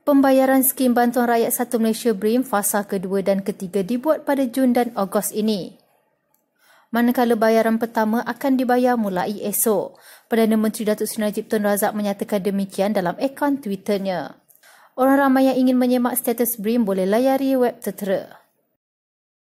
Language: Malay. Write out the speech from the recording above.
Pembayaran skim bantuan rakyat satu Malaysia BRIM fasa kedua dan ketiga dibuat pada Jun dan Ogos ini. Manakala bayaran pertama akan dibayar mulai esok. Perdana Menteri Datuk Seri Najib Tun Razak menyatakan demikian dalam akaun Twitternya. Orang ramai yang ingin menyemak status BRIM boleh layari web tertera.